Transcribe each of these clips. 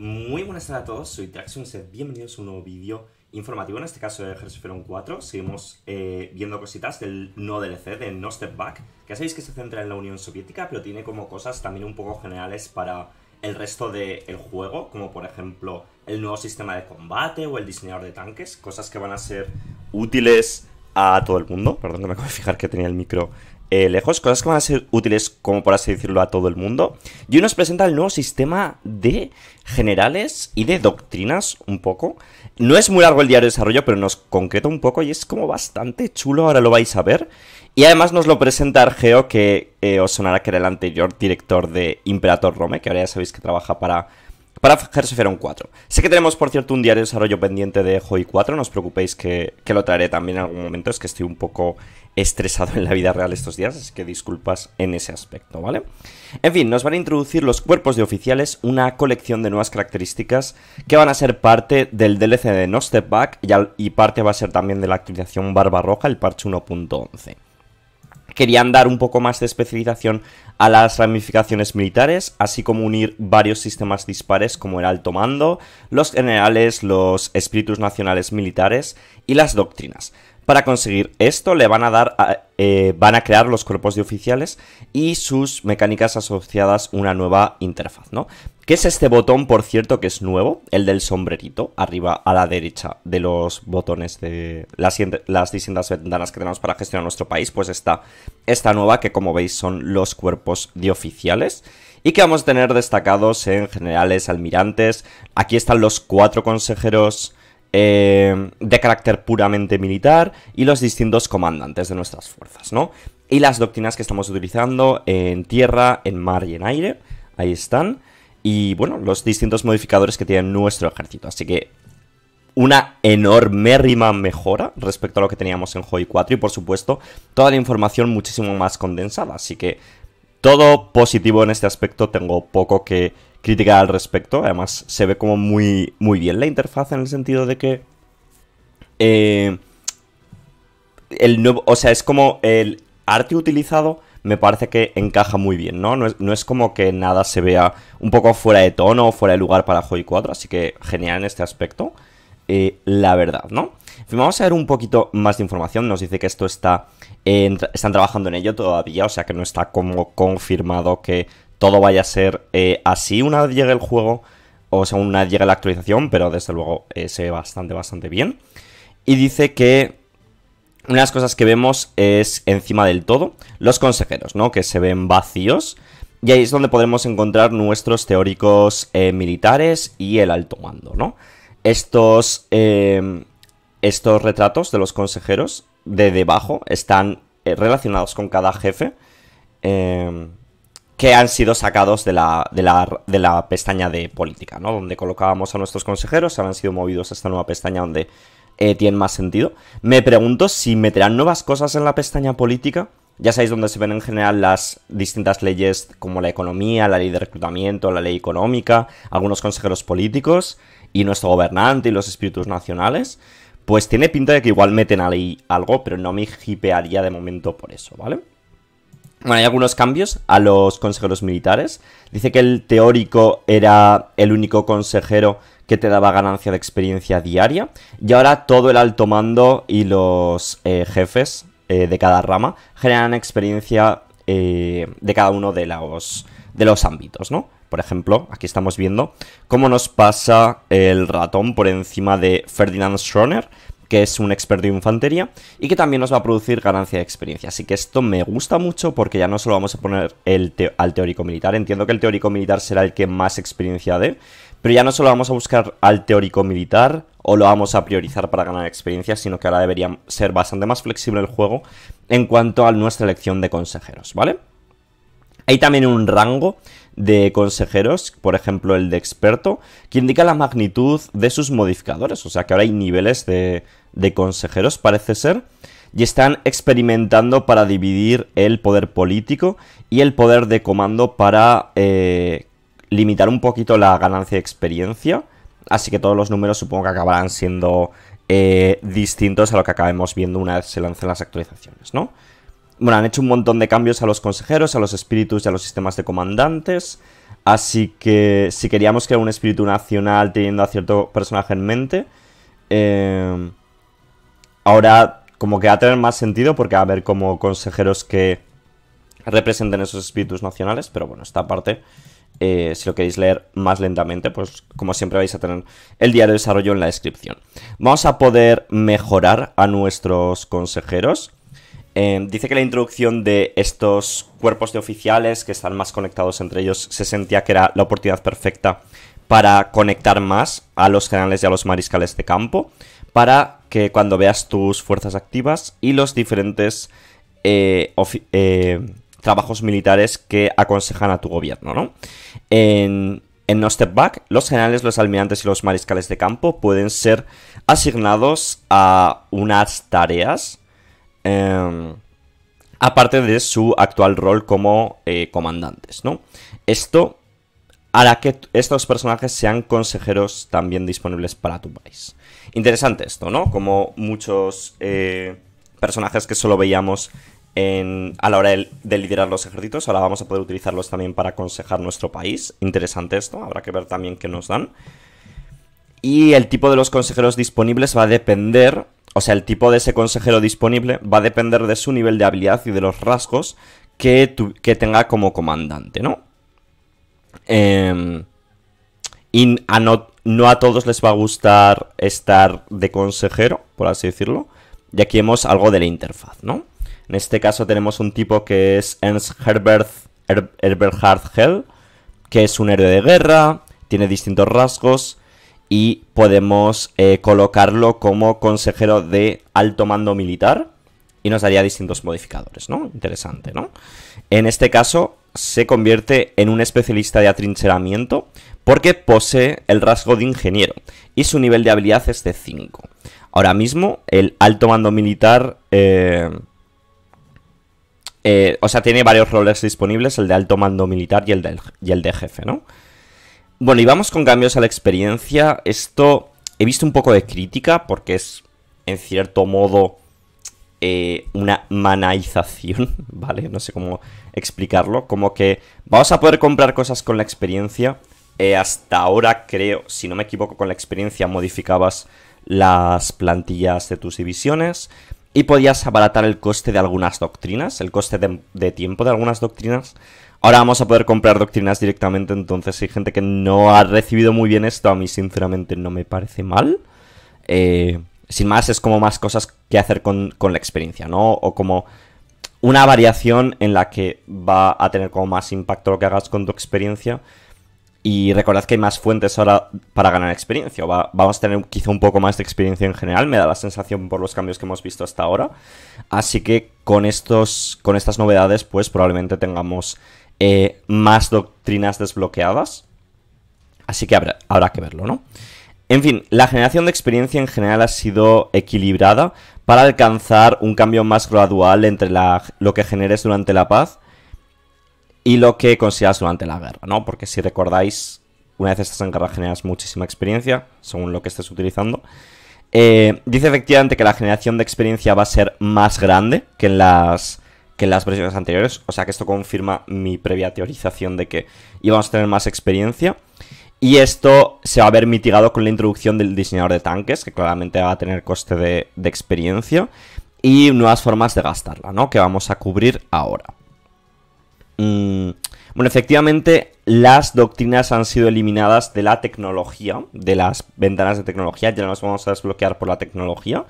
Muy buenas tardes a todos, soy Traxion, bienvenidos a un nuevo vídeo informativo, en este caso de Hearthstone 4. Seguimos eh, viendo cositas del no DLC, de No Step Back, que sabéis que se centra en la Unión Soviética, pero tiene como cosas también un poco generales para el resto del juego, como por ejemplo el nuevo sistema de combate o el diseñador de tanques, cosas que van a ser útiles a todo el mundo. Perdón que me acabo de fijar que tenía el micro eh, lejos, cosas que van a ser útiles, como por así decirlo, a todo el mundo. Y hoy nos presenta el nuevo sistema de generales y de doctrinas, un poco. No es muy largo el diario de desarrollo, pero nos concreta un poco y es como bastante chulo, ahora lo vais a ver. Y además nos lo presenta Argeo, que eh, os sonará que era el anterior director de Imperator Rome, que ahora ya sabéis que trabaja para para 4. Sé que tenemos, por cierto, un diario de desarrollo pendiente de Hoi 4, no os preocupéis que, que, lo traeré también en algún momento, es que estoy un poco estresado en la vida real estos días, así que disculpas en ese aspecto, ¿vale? En fin, nos van a introducir los cuerpos de oficiales, una colección de nuevas características que van a ser parte del DLC de No Step Back y, parte va a ser también de la actualización Barbarroja, el parche 1.11. Querían dar un poco más de especialización a las ramificaciones militares, así como unir varios sistemas dispares como el alto mando, los generales, los espíritus nacionales militares y las doctrinas. Para conseguir esto le van a dar, eh, van a crear los cuerpos de oficiales y sus mecánicas asociadas una nueva interfaz, ¿no? Que es este botón, por cierto, que es nuevo? El del sombrerito, arriba a la derecha de los botones de las, las distintas ventanas que tenemos para gestionar nuestro país, pues está esta nueva que como veis son los cuerpos de oficiales y que vamos a tener destacados en generales, almirantes. Aquí están los cuatro consejeros eh, de carácter puramente militar y los distintos comandantes de nuestras fuerzas, ¿no? Y las doctrinas que estamos utilizando en tierra, en mar y en aire, ahí están. Y bueno, los distintos modificadores que tiene nuestro ejército. Así que una enormérrima mejora respecto a lo que teníamos en Joy 4 y por supuesto toda la información muchísimo más condensada. Así que todo positivo en este aspecto, tengo poco que criticar al respecto. Además, se ve como muy, muy bien la interfaz en el sentido de que. Eh, el nuevo, o sea, es como el arte utilizado me parece que encaja muy bien, ¿no? No es, como que nada se vea un poco fuera de tono o fuera de lugar para Joy 4, así que genial en este aspecto, eh, la verdad, ¿no? En fin, vamos a ver un poquito más de información, nos dice que esto está están trabajando en ello todavía, o sea que no está como confirmado que todo vaya a ser eh, así una vez llegue el juego, o sea, una vez llegue la actualización, pero desde luego eh, se ve bastante, bastante bien. Y dice que una de las cosas que vemos es encima del todo los consejeros, ¿no? Que se ven vacíos. Y ahí es donde podemos encontrar nuestros teóricos eh, militares y el alto mando, ¿no? Estos, estos retratos de los consejeros de debajo están eh, relacionados con cada jefe em, que han sido sacados de la, de, la, pestaña de política, ¿no? Donde colocábamos a nuestros consejeros, ahora han sido movidos a esta nueva pestaña donde eh, tienen más sentido. Me pregunto si meterán nuevas cosas en la pestaña política. Ya sabéis dónde se ven en general las distintas leyes como la economía, la ley de reclutamiento, la ley económica, algunos consejeros políticos y nuestro gobernante y los espíritus nacionales pues tiene pinta de que igual meten ahí algo, pero no me hipearía de momento por eso, ¿vale? Bueno, hay algunos cambios a los consejeros militares. Dice que el teórico era el único consejero que te daba ganancia de experiencia diaria. Y ahora todo el alto mando y los eh, jefes eh, de cada rama generan experiencia eh, de cada uno de los de los ámbitos, ¿no? Por ejemplo, aquí estamos viendo cómo nos pasa el ratón por encima de Ferdinand Schroner, que es un experto de infantería y que también nos va a producir ganancia de experiencia. Así que esto me gusta mucho porque ya no solo vamos a poner el al teórico militar, entiendo que el teórico militar será el que más experiencia dé, pero ya no solo vamos a buscar al teórico militar o lo vamos a priorizar para ganar experiencia, sino que ahora debería ser bastante más flexible el juego en cuanto a nuestra elección de consejeros, ¿vale? Hay también un rango de consejeros, por ejemplo el de experto, que indica la magnitud de sus modificadores. O sea que ahora hay niveles de, consejeros, parece ser y están experimentando para dividir el poder político y el poder de comando para eh, limitar un poquito la ganancia de experiencia. Así que todos los números supongo que acabarán siendo eh, distintos a lo que acabemos viendo una vez se lancen las actualizaciones, ¿no? Bueno, han hecho un montón de cambios a los consejeros, a los espíritus y a los sistemas de comandantes. Así que si queríamos crear un espíritu nacional teniendo a cierto personaje en mente, em, ahora como que va a tener más sentido porque va a haber como consejeros que representen esos espíritus nacionales, pero bueno, esta parte, eh, si lo queréis leer más lentamente, pues como siempre vais a tener el diario de desarrollo en la descripción. Vamos a poder mejorar a nuestros consejeros. Em, dice que la introducción de estos cuerpos de oficiales que están más conectados entre ellos se sentía que era la oportunidad perfecta para conectar más a los generales y a los mariscales de campo, para que cuando veas tus fuerzas activas y los diferentes eh, eh, trabajos militares que aconsejan a tu gobierno, ¿no? En, en No Step Back, los generales, los almirantes y los mariscales de campo pueden ser asignados a unas tareas Em, aparte de su actual rol como eh, comandantes, ¿no? Esto hará que estos personajes sean consejeros también disponibles para tu país. Interesante esto, ¿no? Como muchos eh, personajes que solo veíamos a la hora de, de, liderar los ejércitos, ahora vamos a poder utilizarlos también para aconsejar nuestro país. Interesante esto, habrá que ver también qué nos dan. Y el tipo de los consejeros disponibles va a depender o sea, el tipo de ese consejero disponible va a depender de su nivel de habilidad y de los rasgos que, tenga como comandante, ¿no? Em, y a no, a todos les va a gustar estar de consejero, por así decirlo. Y aquí vemos algo de la interfaz, ¿no? En este caso tenemos un tipo que es Ernst Herbert, Hell, que es un héroe de guerra, tiene distintos rasgos, y podemos eh, colocarlo como consejero de alto mando militar y nos daría distintos modificadores, ¿no? Interesante, ¿no? En este caso se convierte en un especialista de atrincheramiento porque posee el rasgo de ingeniero y su nivel de habilidad es de 5. Ahora mismo el alto mando militar... Eh, eh, o sea, tiene varios roles disponibles, el de alto mando militar y el y el de jefe, ¿no? Bueno, y vamos con cambios a la experiencia. Esto he visto un poco de crítica porque es, en cierto modo, eh, una manaización, ¿vale? No sé cómo explicarlo. Como que vamos a poder comprar cosas con la experiencia. Eh, hasta ahora creo, si no me equivoco, con la experiencia modificabas las plantillas de tus divisiones y podías abaratar el coste de algunas doctrinas, el coste de, tiempo de algunas doctrinas. Ahora vamos a poder comprar doctrinas directamente, entonces hay gente que no ha recibido muy bien esto, a mí sinceramente no me parece mal. Eh, sin más, es como más cosas que hacer con, con la experiencia, ¿no? O como una variación en la que va a tener como más impacto lo que hagas con tu experiencia y recordad que hay más fuentes ahora para ganar experiencia. vamos a tener quizá un poco más de experiencia en general, me da la sensación por los cambios que hemos visto hasta ahora. Así que con, estos, con estas novedades, pues probablemente tengamos eh, más doctrinas desbloqueadas. Así que habrá, que verlo, ¿no? En fin, la generación de experiencia en general ha sido equilibrada para alcanzar un cambio más gradual entre lo que generes durante la paz y lo que consigas durante la guerra, ¿no? Porque si recordáis, una vez estás en guerra generas muchísima experiencia, según lo que estés utilizando. Eh, dice efectivamente que la generación de experiencia va a ser más grande que en las que las versiones anteriores, o sea que esto confirma mi previa teorización de que íbamos a tener más experiencia. Y esto se va a ver mitigado con la introducción del diseñador de tanques, que claramente va a tener coste de, de experiencia, y nuevas formas de gastarla, ¿no? Que vamos a cubrir ahora. Mm, bueno, efectivamente, las doctrinas han sido eliminadas de la tecnología, de las ventanas de tecnología, ya no las vamos a desbloquear por la tecnología.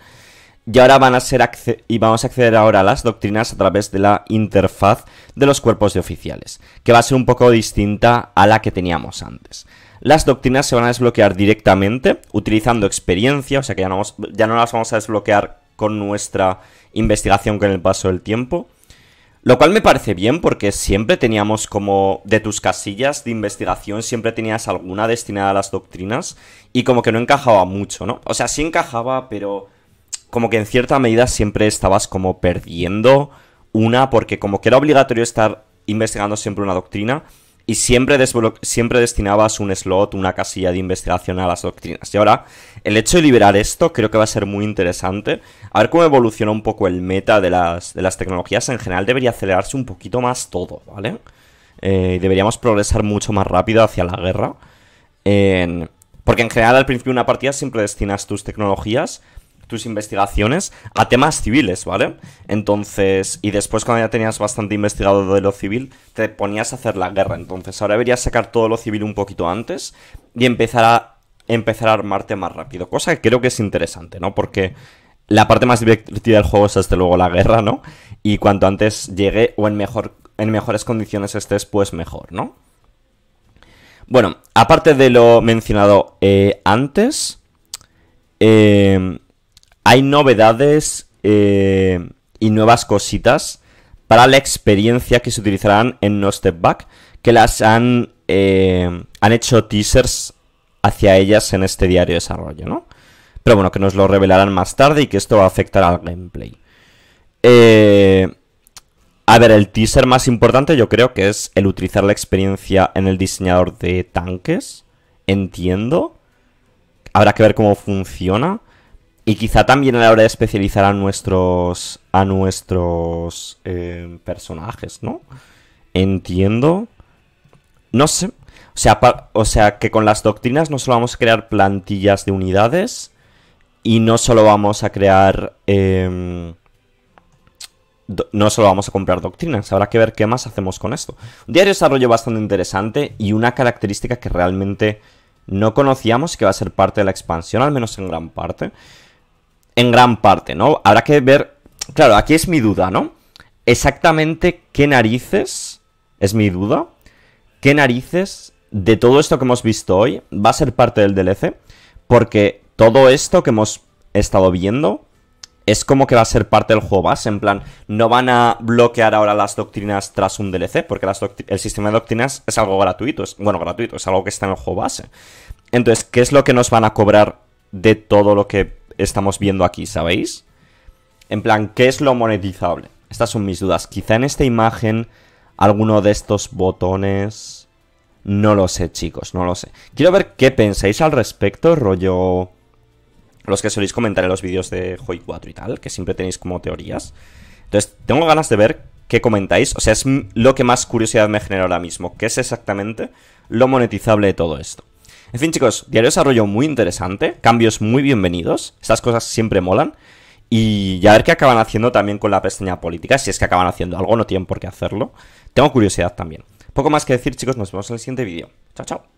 Y ahora van a ser y vamos a acceder ahora a las doctrinas a través de la interfaz de los cuerpos de oficiales, que va a ser un poco distinta a la que teníamos antes. Las doctrinas se van a desbloquear directamente utilizando experiencia, o sea que ya ya no las vamos a desbloquear con nuestra investigación con el paso del tiempo, lo cual me parece bien porque siempre teníamos como de tus casillas de investigación, siempre tenías alguna destinada a las doctrinas y como que no encajaba mucho, ¿no? O sea, sí encajaba, pero como que en cierta medida siempre estabas como perdiendo una porque como que era obligatorio estar investigando siempre una doctrina, y siempre, siempre destinabas un slot, una casilla de investigación a las doctrinas. Y ahora, el hecho de liberar esto creo que va a ser muy interesante. A ver cómo evoluciona un poco el meta de las, tecnologías. En general debería acelerarse un poquito más todo, ¿vale? Eh, deberíamos progresar mucho más rápido hacia la guerra. Porque en general al principio de una partida siempre destinas tus tecnologías tus investigaciones a temas civiles, ¿vale? Entonces, y después cuando ya tenías bastante investigado de lo civil, te ponías a hacer la guerra. Entonces, ahora deberías sacar todo lo civil un poquito antes y empezar a, empezar a armarte más rápido. Cosa que creo que es interesante, ¿no? Porque la parte más divertida del juego es desde luego la guerra, ¿no? Y cuanto antes llegue o en, mejor, en mejores condiciones estés, pues mejor, ¿no? Bueno, aparte de lo mencionado eh, antes, eh, hay novedades eh, y nuevas cositas para la experiencia que se utilizarán en No Step Back, que las han, eh, han hecho teasers hacia ellas en este diario de desarrollo, ¿no? Pero bueno, que nos lo revelarán más tarde y que esto va a afectar al gameplay. Eh, a ver, el teaser más importante yo creo que es el utilizar la experiencia en el diseñador de tanques. Entiendo. Habrá que ver cómo funciona. Y quizá también a la hora de especializar a nuestros. a nuestros eh, personajes, ¿no? Entiendo. No sé. O sea, o sea, que con las doctrinas no solo vamos a crear plantillas de unidades. Y no solo vamos a crear. Em, no solo vamos a comprar doctrinas, habrá que ver qué más hacemos con esto. Un diario de desarrollo bastante interesante y una característica que realmente no conocíamos que va a ser parte de la expansión, al menos en gran parte, en gran parte, ¿no? Habrá que ver, claro, aquí es mi duda, ¿no? Exactamente qué narices, es mi duda, qué narices de todo esto que hemos visto hoy va a ser parte del DLC, porque todo esto que hemos estado viendo es como que va a ser parte del juego base, en plan, no van a bloquear ahora las doctrinas tras un DLC, porque el sistema de doctrinas es algo gratuito, es, bueno, gratuito, es algo que está en el juego base. Entonces, ¿qué es lo que nos van a cobrar de todo lo que estamos viendo aquí, ¿sabéis? En plan, ¿qué es lo monetizable? Estas son mis dudas. Quizá en esta imagen, alguno de estos botones... No lo sé, chicos, no lo sé. Quiero ver qué pensáis al respecto, rollo... Los que soléis comentar en los vídeos de Joy 4 y tal, que siempre tenéis como teorías. Entonces, tengo ganas de ver qué comentáis. O sea, es lo que más curiosidad me genera ahora mismo. ¿Qué es exactamente lo monetizable de todo esto? En fin, chicos, diario de desarrollo muy interesante, cambios muy bienvenidos, estas cosas siempre molan. Y ya ver qué acaban haciendo también con la pestaña política, si es que acaban haciendo algo, no tienen por qué hacerlo. Tengo curiosidad también. Poco más que decir, chicos, nos vemos en el siguiente vídeo. Chao, chao.